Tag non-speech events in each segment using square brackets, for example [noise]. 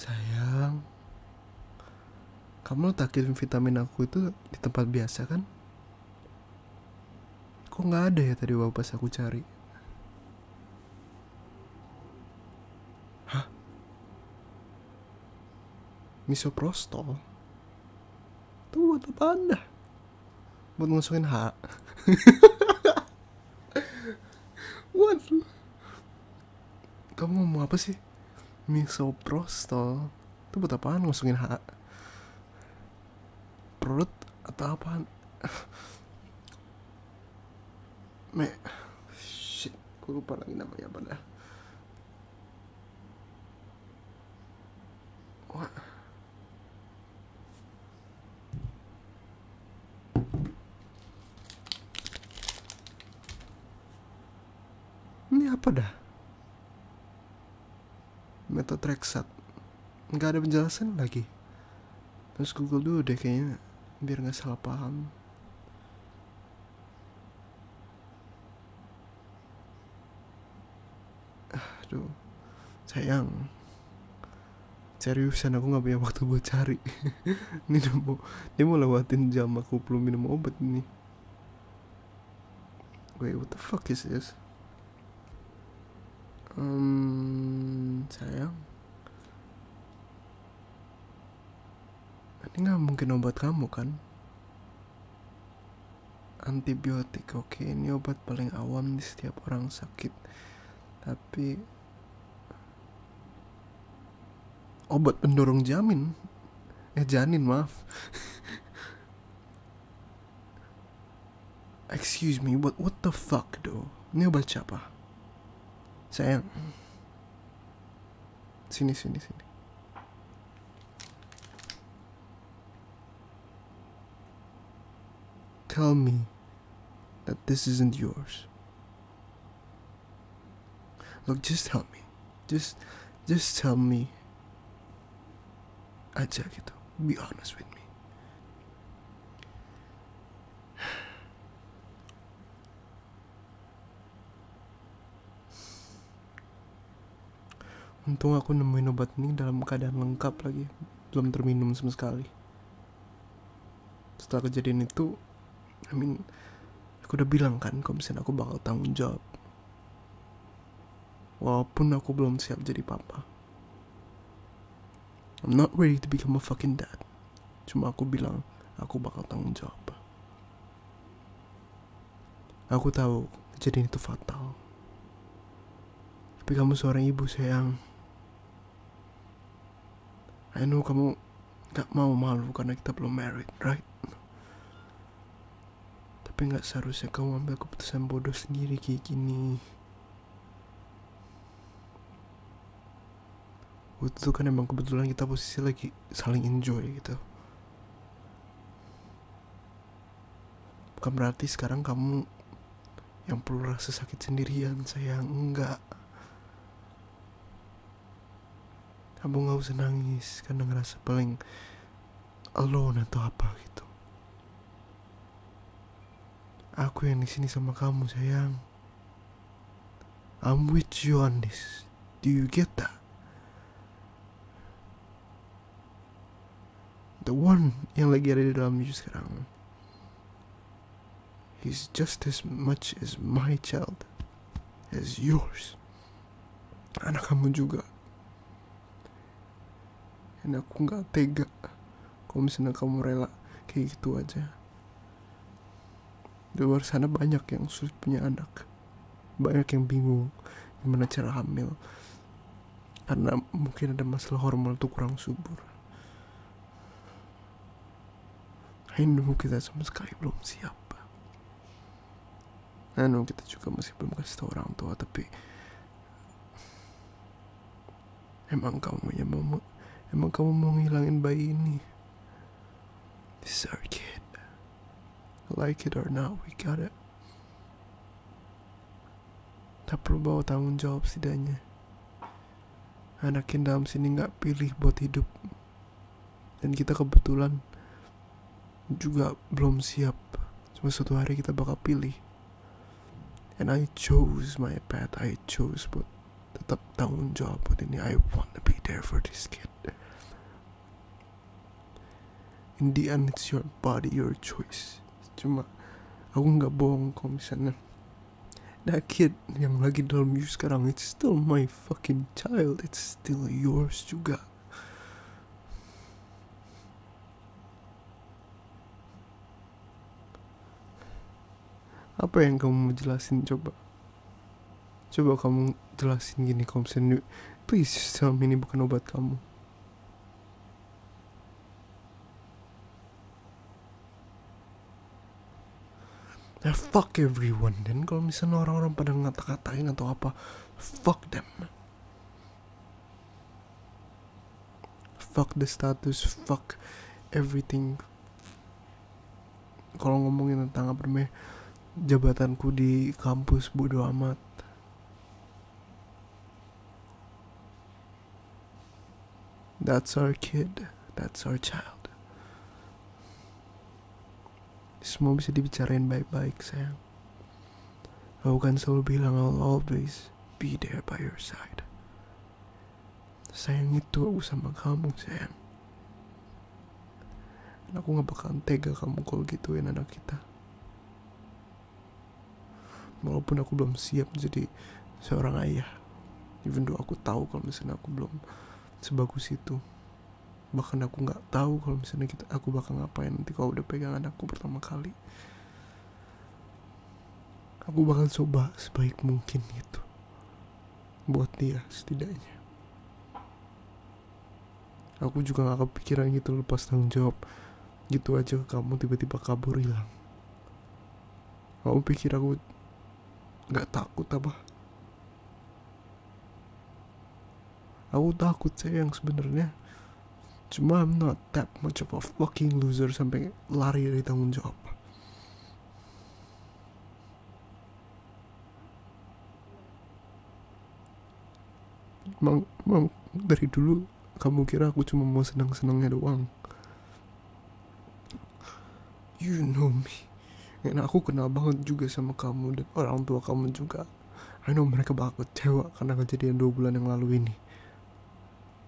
Sayang, kamu tak kirim vitamin aku itu di tempat biasa kan? Kok nggak ada ya tadi waktu pas aku cari? Hah? Misoprostol? Tuh, buat apa anda? Buat ngusungin hak? [laughs] What? Kamu mau apa sih? misoprostol itu buat apaan ngusungin hak perut atau apaan [laughs] me shit gue lupa lagi namanya apa dah wah ini apa dah atau trackset nggak ada penjelasan lagi terus google dulu deh kayaknya biar nggak salah paham aduh sayang seriusan aku nggak punya waktu buat cari [laughs] ini dia mau dia mau lewatin jam aku belum minum obat ini wait what the fuck is this um sayang ini nggak mungkin obat kamu kan antibiotik oke ini obat paling awam di setiap orang sakit tapi obat pendorong jamin eh janin maaf [laughs] excuse me what what the fuck do ini obat siapa sayang Sini, sini, sini. Tell me that this isn't yours. Look, just help me. Just, just tell me. I check it. Be honest with me. Untung aku nemuin obat ini dalam keadaan lengkap lagi, belum terminum sama sekali. Setelah kejadian itu, I mean, aku udah bilang kan kalau misalnya aku bakal tanggung jawab. Walaupun aku belum siap jadi papa. I'm not ready to become a fucking dad. Cuma aku bilang, aku bakal tanggung jawab. Aku tahu kejadian itu fatal. Tapi kamu seorang ibu sayang. I know kamu gak mau malu karena kita belum married, right? Tapi gak seharusnya kamu ambil keputusan bodoh sendiri kayak gini. Waktu itu kan emang kebetulan kita posisi lagi saling enjoy gitu. Bukan berarti sekarang kamu yang perlu rasa sakit sendirian, sayang. Enggak. kamu nggak usah nangis karena ngerasa paling alone atau apa gitu aku yang di sini sama kamu sayang I'm with you on this do you get that the one yang lagi ada di dalam you sekarang he's just as much as my child as yours anak kamu juga dan aku nggak tega kalau misalnya kamu rela kayak gitu aja di luar sana banyak yang sulit punya anak banyak yang bingung gimana cara hamil karena mungkin ada masalah hormon tuh kurang subur Hindu kita sama sekali belum siap Anu kita juga masih belum kasih tau orang tua tapi emang kamu yang mau Emang kamu mau ngilangin bayi ini? This is our kid. Like it or not, we got it. Tak perlu bawa tanggung jawab setidaknya. Anak yang dalam sini nggak pilih buat hidup. Dan kita kebetulan juga belum siap. Cuma suatu hari kita bakal pilih. And I chose my path. I chose buat tetap tanggung jawab buat ini. I want to be there for this kid. in the end it's your body your choice cuma aku nggak bohong kalau misalnya that kid yang lagi dalam you sekarang it's still my fucking child it's still yours juga apa yang kamu mau jelasin coba coba kamu jelasin gini kamu please tell me ini bukan obat kamu Ya, fuck everyone dan kalau misalnya orang-orang pada ngata-katain atau apa fuck them fuck the status fuck everything kalau ngomongin tentang apa namanya jabatanku di kampus bodo amat that's our kid that's our child semua bisa dibicarain baik-baik sayang aku kan selalu bilang I'll always be there by your side sayang itu aku sama kamu sayang dan aku gak bakalan tega kamu kalau gituin anak kita walaupun aku belum siap jadi seorang ayah even though aku tahu kalau misalnya aku belum sebagus itu bahkan aku nggak tahu kalau misalnya kita aku bakal ngapain nanti kalau udah pegang anakku pertama kali aku bakal coba sebaik mungkin gitu buat dia setidaknya aku juga gak kepikiran gitu lepas tanggung jawab gitu aja kamu tiba-tiba kabur hilang kamu pikir aku nggak takut apa aku takut yang sebenarnya cuma I'm not that much of a fucking loser sampai lari dari tanggung jawab Emang, emang dari dulu kamu kira aku cuma mau senang-senangnya doang you know me dan aku kenal banget juga sama kamu dan orang tua kamu juga I know mereka bakal kecewa karena kejadian dua bulan yang lalu ini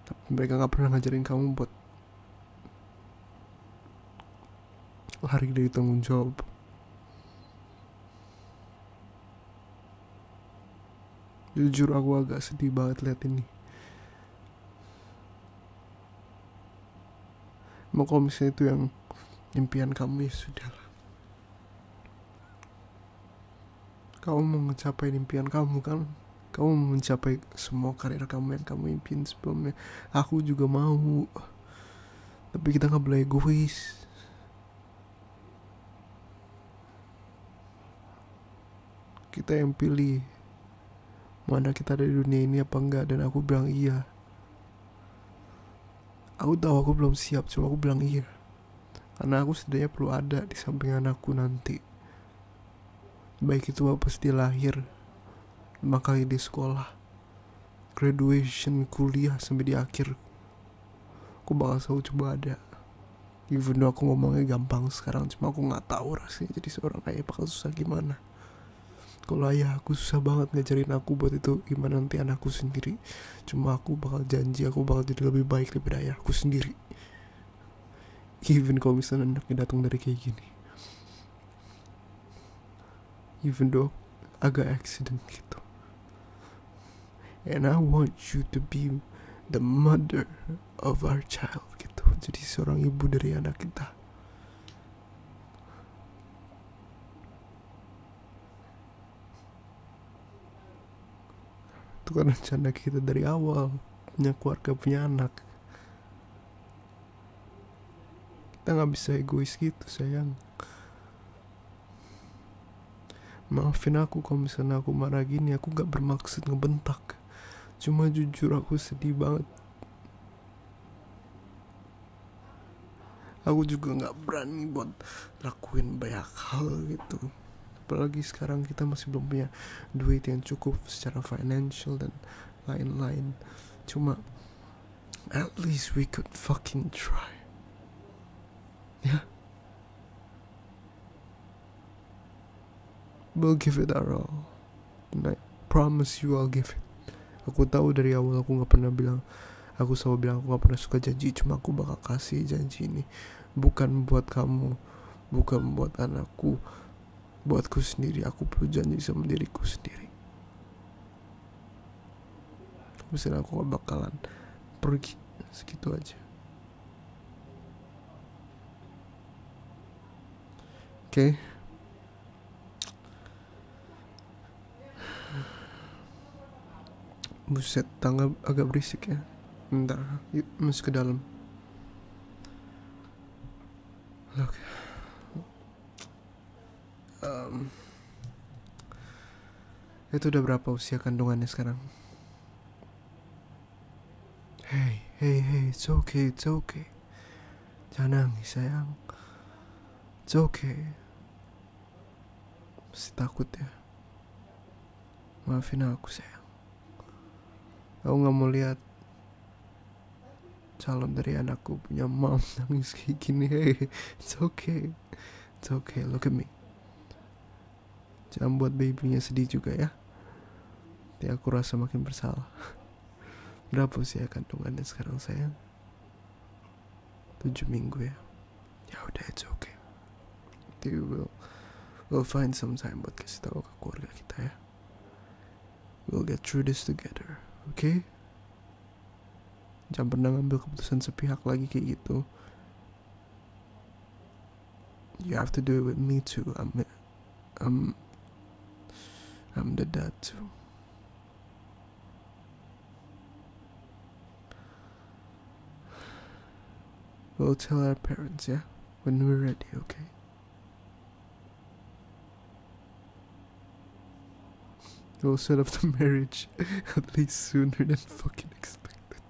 tapi mereka gak pernah ngajarin kamu buat hari dari tanggung jawab. Jujur aku agak sedih banget lihat ini. Mau kalau misalnya itu yang impian kamu ya sudahlah. Kamu mau mencapai impian kamu kan? Kamu mau mencapai semua karir kamu yang kamu impian sebelumnya. Aku juga mau. Tapi kita nggak boleh egois. kita yang pilih mana kita ada di dunia ini apa enggak dan aku bilang iya aku tahu aku belum siap cuma aku bilang iya karena aku setidaknya perlu ada di samping anakku nanti baik itu apa pasti lahir maka di sekolah graduation kuliah sampai di akhir aku bakal selalu coba ada even though aku ngomongnya gampang sekarang cuma aku nggak tahu rasanya jadi seorang ayah bakal susah gimana kalau ayah aku susah banget ngajarin aku buat itu gimana nanti anakku sendiri cuma aku bakal janji aku bakal jadi lebih baik daripada ayahku sendiri even kalau misalnya anaknya datang dari kayak gini even though agak accident gitu and I want you to be the mother of our child gitu jadi seorang ibu dari anak kita itu kan rencana kita dari awal punya keluarga punya anak kita nggak bisa egois gitu sayang maafin aku kalau misalnya aku marah gini aku nggak bermaksud ngebentak cuma jujur aku sedih banget aku juga nggak berani buat lakuin banyak hal gitu apalagi sekarang kita masih belum punya duit yang cukup secara financial dan lain-lain cuma at least we could fucking try ya yeah? we'll give it our all and I promise you I'll give it aku tahu dari awal aku nggak pernah bilang aku selalu bilang aku nggak pernah suka janji cuma aku bakal kasih janji ini bukan buat kamu bukan buat anakku buatku sendiri aku perlu janji sama diriku sendiri misalnya aku gak bakalan pergi segitu aja oke okay. buset tangga agak berisik ya bentar yuk masuk ke dalam oke okay um, itu udah berapa usia kandungannya sekarang? Hey, hey, hey, it's okay, it's okay. Jangan nangis sayang. It's okay. Masih takut ya. Maafin aku sayang. Aku gak mau lihat calon dari anakku punya mom [laughs] nangis kayak gini. Hey, it's okay. It's okay. Look at me jangan buat babynya sedih juga ya nanti aku rasa makin bersalah [laughs] berapa sih ya kandungannya sekarang sayang tujuh minggu ya ya udah it's okay nanti will we'll find some time buat kasih tahu ke keluarga kita ya we'll get through this together oke okay? jangan pernah ngambil keputusan sepihak lagi kayak gitu you have to do it with me too I'm I'm I'm the dad too. We'll tell our parents, yeah? When we're ready, okay? We'll set up the [laughs] marriage [laughs] at least sooner than fucking expected.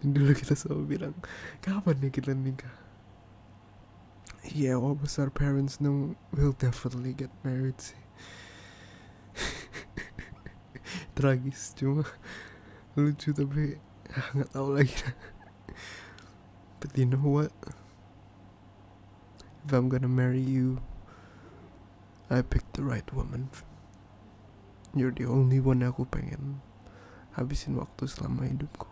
Hindi lang kita sabi bilang, kapan na kita yeah, all our parents know we'll definitely get married. Tragis, cuma lucu tapi nggak tahu lagi. but you know what? If I'm gonna marry you, I picked the right woman. You're the only one aku pengen habisin waktu selama hidupku.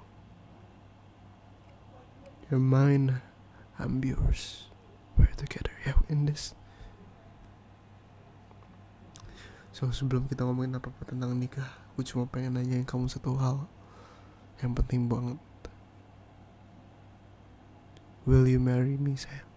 You're mine, I'm yours. we're together yeah in this so sebelum kita ngomongin apa apa tentang nikah gue cuma pengen nanyain kamu satu hal yang penting banget will you marry me sayang